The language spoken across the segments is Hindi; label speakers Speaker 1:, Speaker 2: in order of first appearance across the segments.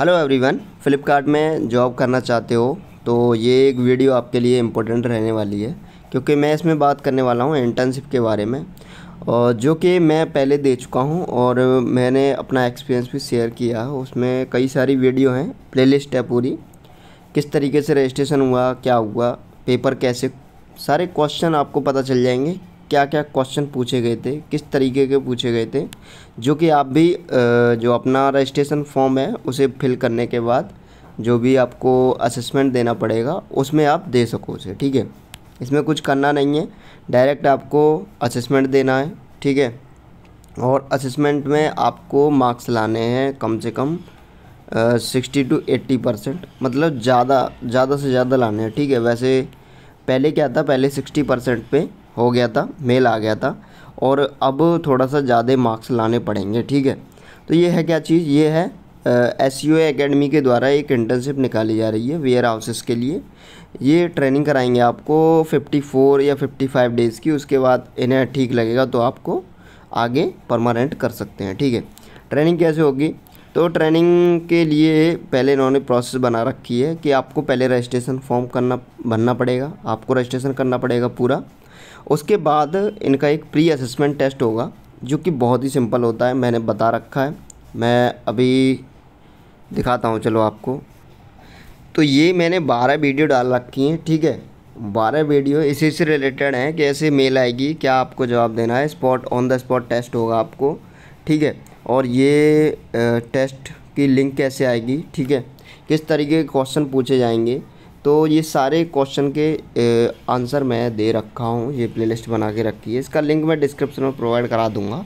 Speaker 1: हेलो एवरीवन फ्लिपकार्ट में जॉब करना चाहते हो तो ये एक वीडियो आपके लिए इम्पोर्टेंट रहने वाली है क्योंकि मैं इसमें बात करने वाला हूँ इंटर्नशिप के बारे में और जो कि मैं पहले दे चुका हूँ और मैंने अपना एक्सपीरियंस भी शेयर किया है उसमें कई सारी वीडियो हैं प्ले है पूरी किस तरीके से रजिस्ट्रेशन हुआ क्या हुआ पेपर कैसे सारे क्वेश्चन आपको पता चल जाएंगे क्या क्या क्वेश्चन पूछे गए थे किस तरीके के पूछे गए थे जो कि आप भी जो अपना रजिस्ट्रेशन फॉर्म है उसे फिल करने के बाद जो भी आपको असेसमेंट देना पड़ेगा उसमें आप दे सको उसे ठीक है इसमें कुछ करना नहीं है डायरेक्ट आपको असेसमेंट देना है ठीक है और असेसमेंट में आपको मार्क्स लाने हैं कम से कम सिक्सटी टू एट्टी परसेंट मतलब ज़्यादा ज़्यादा से ज़्यादा लाने हैं ठीक है वैसे पहले क्या था पहले सिक्सटी परसेंट पे हो गया था मेल आ गया था और अब थोड़ा सा ज़्यादा मार्क्स लाने पड़ेंगे ठीक है तो ये है क्या चीज़ ये है एस यू एकेडमी के द्वारा एक इंटर्नशिप निकाली जा रही है वेयर हाउसेस के लिए ये ट्रेनिंग कराएंगे आपको 54 या 55 डेज़ की उसके बाद इन्हें ठीक लगेगा तो आपको आगे परमानेंट कर सकते हैं ठीक है ट्रेनिंग कैसे होगी तो ट्रेनिंग के लिए पहले इन्होंने प्रोसेस बना रखी है कि आपको पहले रजिस्ट्रेशन फॉर्म करना भरना पड़ेगा आपको रजिस्ट्रेशन करना पड़ेगा पूरा उसके बाद इनका एक प्री असेसमेंट टेस्ट होगा जो कि बहुत ही सिंपल होता है मैंने बता रखा है मैं अभी दिखाता हूँ चलो आपको तो ये मैंने बारह वीडियो डाल रखी हैं ठीक है बारह वीडियो इसी से रिलेटेड हैं कि ऐसे मेल आएगी क्या आपको जवाब देना है spot on the spot test होगा आपको ठीक है और ये टेस्ट की लिंक कैसे आएगी ठीक है किस तरीके के क्वेश्चन पूछे जाएंगे तो ये सारे क्वेश्चन के आंसर मैं दे रखा हूँ ये प्लेलिस्ट बना के रखी है इसका लिंक मैं डिस्क्रिप्शन में प्रोवाइड करा दूँगा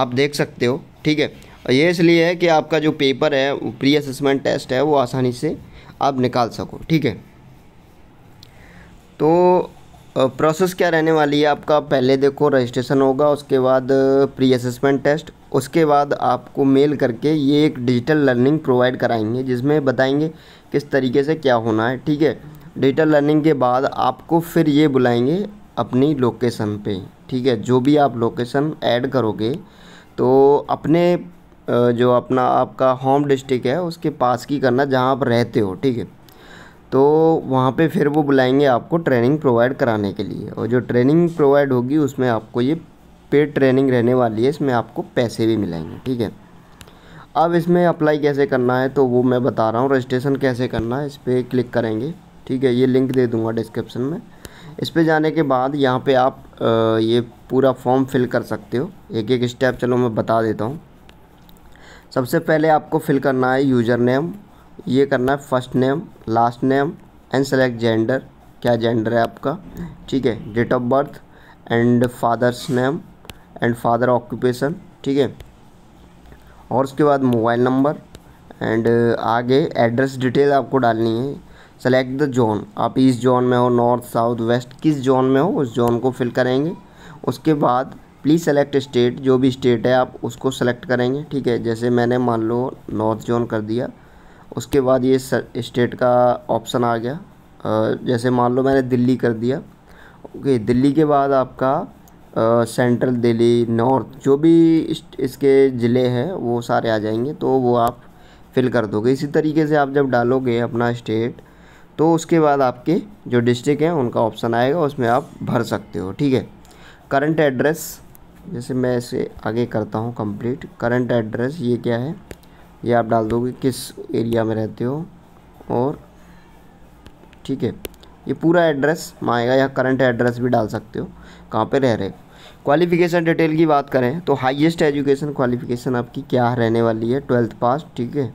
Speaker 1: आप देख सकते हो ठीक है ये इसलिए है कि आपका जो पेपर है प्री असेसमेंट टेस्ट है वो आसानी से आप निकाल सको ठीक है तो प्रोसेस क्या रहने वाली है आपका पहले देखो रजिस्ट्रेशन होगा उसके बाद प्री असेसमेंट टेस्ट उसके बाद आपको मेल करके ये एक डिजिटल लर्निंग प्रोवाइड कराएंगे जिसमें बताएंगे किस तरीके से क्या होना है ठीक है डेटा लर्निंग के बाद आपको फिर ये बुलाएंगे अपनी लोकेशन पे ठीक है जो भी आप लोकेशन ऐड करोगे तो अपने जो अपना आपका होम डिस्ट्रिक्ट है उसके पास की करना जहाँ आप रहते हो ठीक है तो वहाँ पे फिर वो बुलाएंगे आपको ट्रेनिंग प्रोवाइड कराने के लिए और जो ट्रेनिंग प्रोवाइड होगी उसमें आपको ये पेड ट्रेनिंग रहने वाली है इसमें आपको पैसे भी मिलेंगे ठीक है अब इसमें अप्लाई कैसे करना है तो वो मैं बता रहा हूँ रजिस्ट्रेशन कैसे करना है इस पर क्लिक करेंगे ठीक है ये लिंक दे दूँगा डिस्क्रिप्शन में इस पर जाने के बाद यहाँ पर आप ये पूरा फॉर्म फिल कर सकते हो एक एक स्टेप चलो मैं बता देता हूँ सबसे पहले आपको फिल करना है यूज़र नेम ये करना है first name last name and select gender क्या जेंडर है आपका ठीक है date of birth and father's name and father occupation ठीक है और उसके बाद मोबाइल नंबर एंड आगे एड्रेस डिटेल आपको डालनी है सेलेक्ट द जोन आप ईस्ट जोन में हो नॉर्थ साउथ वेस्ट किस जोन में हो उस जोन को फिल करेंगे उसके बाद प्लीज़ सेलेक्ट स्टेट जो भी स्टेट है आप उसको सेलेक्ट करेंगे ठीक है जैसे मैंने मान लो नॉर्थ जोन कर दिया उसके बाद ये स्टेट का ऑप्शन आ गया जैसे मान लो मैंने दिल्ली कर दिया ओके दिल्ली के बाद आपका सेंट्रल दिल्ली नॉर्थ जो भी इस, इसके ज़िले हैं वो सारे आ जाएंगे तो वो आप फिल कर दोगे इसी तरीके से आप जब डालोगे अपना स्टेट तो उसके बाद आपके जो डिस्ट्रिक्ट हैं उनका ऑप्शन आएगा उसमें आप भर सकते हो ठीक है करंट एड्रेस जैसे मैं इसे आगे करता हूँ कंप्लीट करंट एड्रेस ये क्या है ये आप डाल दोगे किस एरिया में रहते हो और ठीक है ये पूरा एड्रेस मांगेगा या करंट एड्रेस भी डाल सकते हो कहाँ पे रह रहे क्वालिफिकेशन डिटेल की बात करें तो हाईएस्ट एजुकेशन क्वालिफिकेशन आपकी क्या रहने वाली है ट्वेल्थ पास ठीक है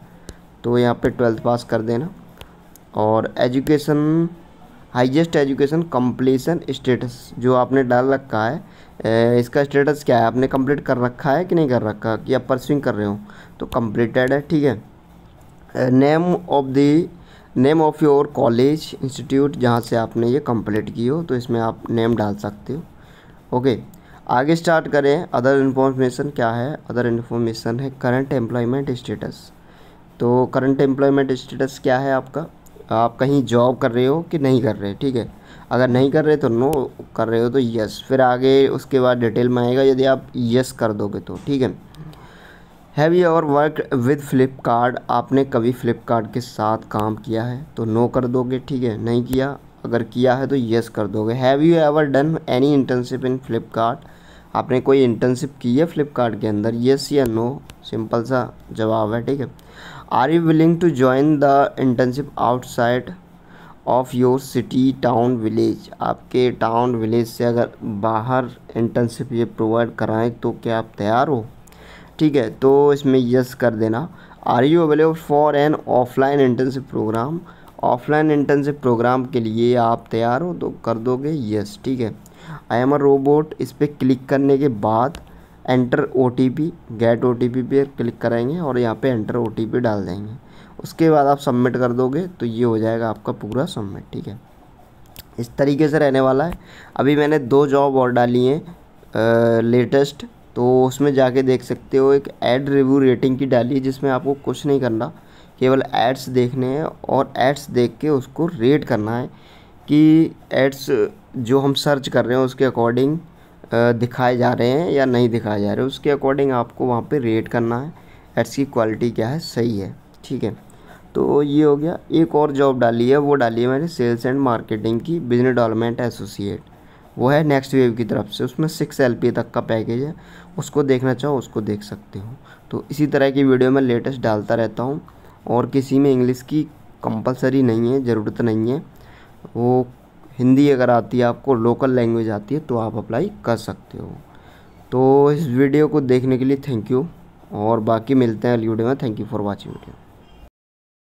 Speaker 1: तो यहाँ पे ट्वेल्थ पास कर देना और education highest education completion status जो आपने डाल रखा है इसका स्टेटस क्या है आपने कंप्लीट कर रखा है कि नहीं कर रखा कि आप परसुइंग कर रहे हो तो कम्प्लीटेड है ठीक है name of the name of your college institute जहाँ से आपने ये कंप्लीट की हो तो इसमें आप नेम डाल सकते हो ओके आगे स्टार्ट करें अदर इन्फॉर्मेशन क्या है अदर इन्फॉर्मेशन है करंट एम्प्लॉयमेंट स्टेटस तो करंट एम्प्लॉयमेंट स्टेटस क्या है आपका आप कहीं जॉब कर रहे हो कि नहीं कर रहे ठीक है अगर नहीं कर रहे तो नो कर रहे हो तो यस फिर आगे उसके बाद डिटेल में आएगा यदि आप यस कर दोगे तो ठीक है have you ever work with Flipkart आपने कभी फ्लिपकार्ट के साथ काम किया है तो नो कर दोगे ठीक है नहीं किया अगर किया है तो यस कर दोगे have you ever done any internship in Flipkart आपने कोई इंटर्नशिप की है फ्लिपकार्ट के अंदर येस या नो सिंपल सा जवाब है ठीक है are you willing to join the internship outside of your city town village आपके टाउन विलेज से अगर बाहर इंटर्नशिप ये प्रोवाइड कराएं तो क्या आप तैयार हो ठीक है तो इसमें यस कर देना are you available for an offline internship program offline internship program के लिए आप तैयार हो तो कर दोगे यस ठीक है आई एम अ रोबोट इस पर क्लिक करने के बाद enter O T P get O T P पर क्लिक करेंगे और यहाँ पे एंटर ओ टी पी डाल देंगे उसके बाद आप सबमिट कर दोगे तो ये हो जाएगा आपका पूरा सबमिट ठीक है इस तरीके से रहने वाला है अभी मैंने दो जॉब और डाली हैं लेटेस्ट तो उसमें जाके देख सकते हो एक एड रिव्यू रेटिंग की डाली है जिसमें आपको कुछ नहीं करना केवल एड्स देखने हैं और एड्स देख के उसको रेट करना है कि एड्स जो हम सर्च कर रहे हैं उसके अकॉर्डिंग दिखाए जा रहे हैं या नहीं दिखाए जा रहे उसके अकॉर्डिंग आपको वहाँ पे रेट करना है एड्स की क्वालिटी क्या है सही है ठीक है तो ये हो गया एक और जॉब डाली है वो डाली है मैंने सेल्स एंड मार्केटिंग की बिजनेस डेवलपमेंट एसोसिएट वो है नेक्स्ट वेव की तरफ से उसमें सिक्स एल तक का पैकेज है उसको देखना चाहो उसको देख सकते हो तो इसी तरह की वीडियो मैं लेटेस्ट डालता रहता हूँ और किसी में इंग्लिश की कंपलसरी नहीं है ज़रूरत नहीं है वो हिंदी अगर आती है आपको लोकल लैंग्वेज आती है तो आप अप्लाई कर सकते हो तो इस वीडियो को देखने के लिए थैंक यू और बाकी मिलते हैं अली वीडियो में thank you for watching video